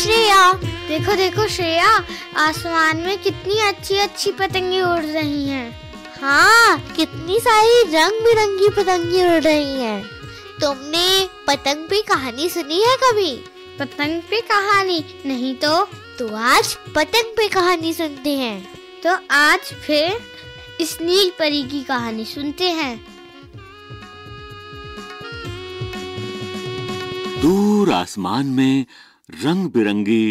श्रेया देखो देखो श्रेया आसमान में कितनी अच्छी अच्छी पतंगे उड़ रही हैं। हाँ कितनी सारी रंग बिरंगी पतंगे उड़ रही हैं। तुमने पतंग पे कहानी सुनी है कभी पतंग पे कहानी नहीं तो तो आज पतंग पे कहानी सुनते हैं तो आज फिर इस नील परी की कहानी सुनते हैं दूर आसमान में रंग बिरंगी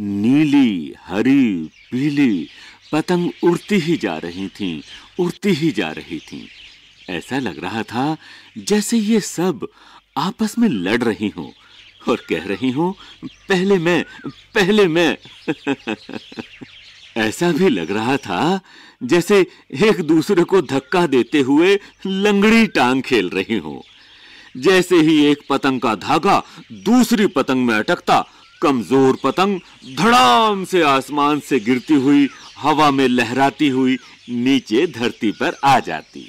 नीली हरी पीली पतंग उड़ती ही जा रही थीं, उड़ती ही जा रही थीं। ऐसा लग रहा था जैसे ये सब आपस में लड़ रही हों और कह रही हों पहले मैं पहले मैं ऐसा भी लग रहा था जैसे एक दूसरे को धक्का देते हुए लंगड़ी टांग खेल रही हों जैसे ही एक पतंग का धागा दूसरी पतंग में अटकता कमजोर पतंग धड़ाम से आसमान से गिरती हुई हवा में लहराती हुई नीचे धरती पर आ जाती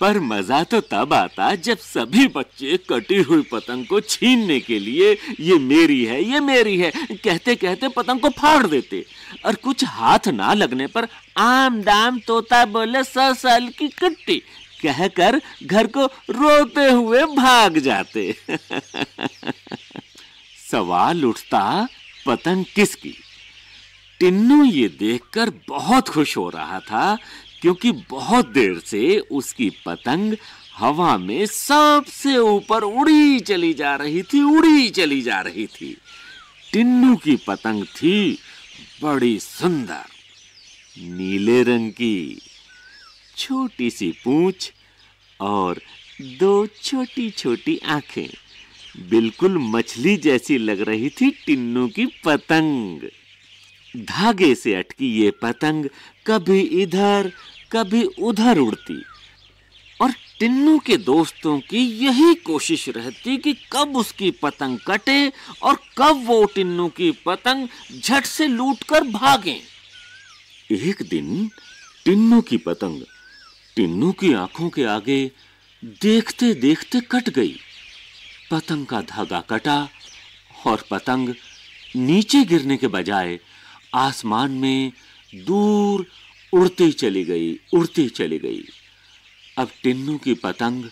पर मजा तो तब आता जब सभी बच्चे कटी हुई पतंग को छीनने के लिए ये मेरी है ये मेरी है कहते कहते पतंग को फाड़ देते और कुछ हाथ ना लगने पर आम दाम तोता बोले ससल की कट्टी कहकर घर को रोते हुए भाग जाते सवाल उठता पतंग किसकी टिन्नू ये देखकर बहुत खुश हो रहा था क्योंकि बहुत देर से उसकी पतंग हवा में सबसे ऊपर उड़ी चली जा रही थी उड़ी चली जा रही थी टिन्नू की पतंग थी बड़ी सुंदर नीले रंग की छोटी सी पूंछ और दो छोटी छोटी आंखें बिल्कुल मछली जैसी लग रही थी टिन्नू की पतंग धागे से अटकी ये पतंग कभी इधर कभी उधर उड़ती और टिन्नू के दोस्तों की यही कोशिश रहती कि कब उसकी पतंग कटे और कब वो टिन्नू की पतंग झट से लूटकर भागे एक दिन टिन्नू की पतंग टिन्नू की आंखों के आगे देखते देखते कट गई पतंग का धागा कटा और पतंग नीचे गिरने के बजाय आसमान में दूर उड़ती चली गई उड़ती चली गई अब टिन्नू की पतंग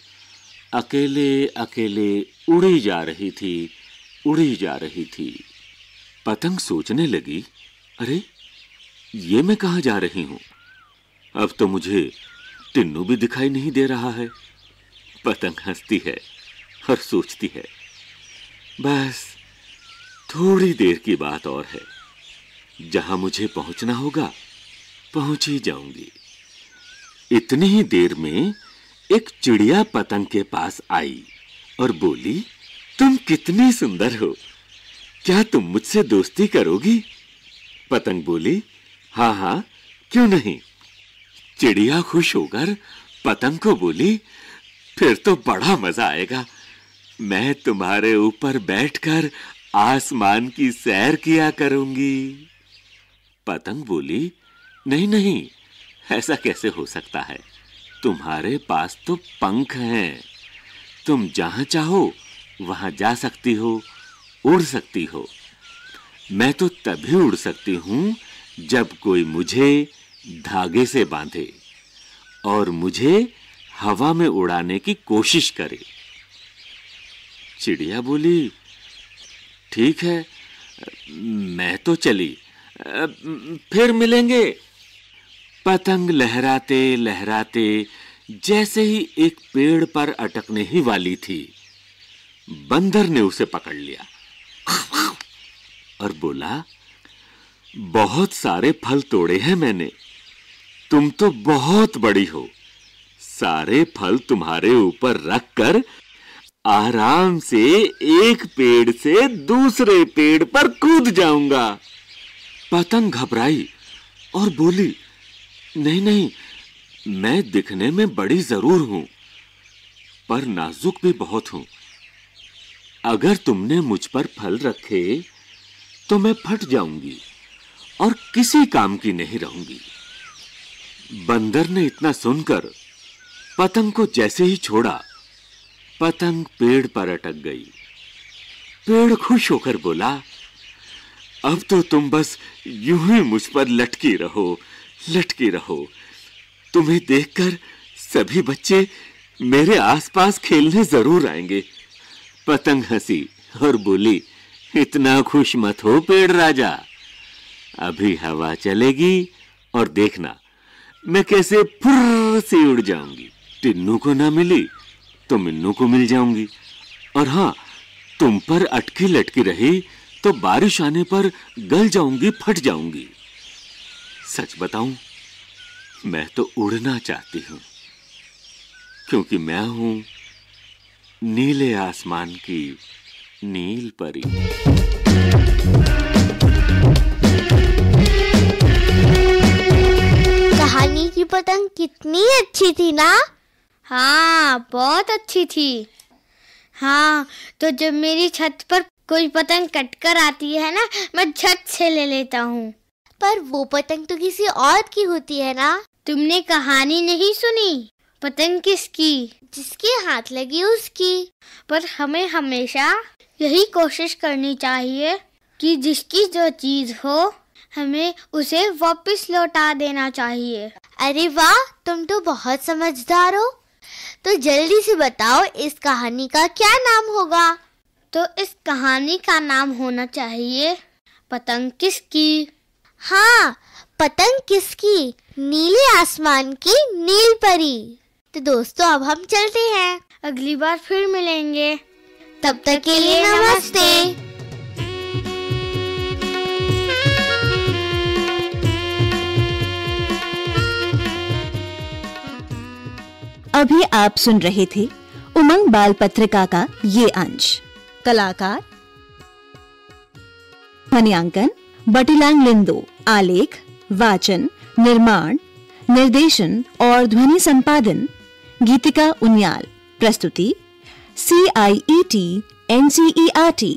अकेले अकेले उड़ी जा रही थी उड़ी जा रही थी पतंग सोचने लगी अरे ये मैं कहा जा रही हूं अब तो मुझे टिन्नू भी दिखाई नहीं दे रहा है पतंग हंसती है और सोचती है बस थोड़ी देर की बात और है जहां मुझे पहुंचना होगा पहुंच ही जाऊंगी इतनी ही देर में एक चिड़िया पतंग के पास आई और बोली तुम कितनी सुंदर हो क्या तुम मुझसे दोस्ती करोगी पतंग बोली हाँ हाँ क्यों नहीं चिड़िया खुश होकर पतंग को बोली फिर तो बड़ा मजा आएगा मैं तुम्हारे ऊपर बैठकर आसमान की सैर किया करूंगी पतंग बोली नहीं नहीं ऐसा कैसे हो सकता है तुम्हारे पास तो पंख हैं तुम जहां चाहो वहां जा सकती हो उड़ सकती हो मैं तो तभी उड़ सकती हूं जब कोई मुझे धागे से बांधे और मुझे हवा में उड़ाने की कोशिश करे चिड़िया बोली ठीक है मैं तो चली फिर मिलेंगे पतंग लहराते लहराते जैसे ही एक पेड़ पर अटकने ही वाली थी बंदर ने उसे पकड़ लिया और बोला बहुत सारे फल तोड़े हैं मैंने तुम तो बहुत बड़ी हो सारे फल तुम्हारे ऊपर रखकर आराम से एक पेड़ से दूसरे पेड़ पर कूद जाऊंगा पतंग घबराई और बोली नहीं नहीं मैं दिखने में बड़ी जरूर हूं पर नाजुक भी बहुत हूं अगर तुमने मुझ पर फल रखे तो मैं फट जाऊंगी और किसी काम की नहीं रहूंगी बंदर ने इतना सुनकर पतंग को जैसे ही छोड़ा पतंग पेड़ पर अटक गई पेड़ खुश होकर बोला अब तो तुम बस यूं ही मुझ पर लटकी रहो लटकी रहो तुम्हें देखकर सभी बच्चे मेरे आसपास खेलने जरूर आएंगे पतंग हंसी और बोली इतना खुश मत हो पेड़ राजा अभी हवा चलेगी और देखना मैं कैसे फुर्र से उड़ जाऊंगी टिन्नू को ना मिली तो मिन्नू को मिल जाऊंगी और हाँ तुम पर अटकी लटकी रही तो बारिश आने पर गल जाऊंगी फट जाऊंगी सच बताऊं मैं तो उड़ना चाहती हूं क्योंकि मैं हूं नीले आसमान की नील परी पतंग कितनी अच्छी थी ना हाँ बहुत अच्छी थी हाँ तो जब मेरी छत पर कोई पतंग कटकर आती है ना मैं छत से ले लेता हूँ पर वो पतंग तो किसी और की होती है ना तुमने कहानी नहीं सुनी पतंग किसकी जिसके हाथ लगी उसकी पर हमें हमेशा यही कोशिश करनी चाहिए कि जिसकी जो चीज़ हो हमें उसे वापस लौटा देना चाहिए अरे वाह तुम तो बहुत समझदार हो तो जल्दी से बताओ इस कहानी का क्या नाम होगा तो इस कहानी का नाम होना चाहिए पतंग किसकी हाँ पतंग किसकी नीले आसमान की नील परी तो दोस्तों अब हम चलते हैं अगली बार फिर मिलेंगे तब तक के लिए नमस्ते, नमस्ते। अभी आप सुन रहे थे उमंग बाल पत्रिका का ये अंश कलाकार ध्वनियांकन बटीलांग लिंदो आलेख वाचन निर्माण निर्देशन और ध्वनि संपादन गीतिका उन्याल प्रस्तुति C I E T N C E R T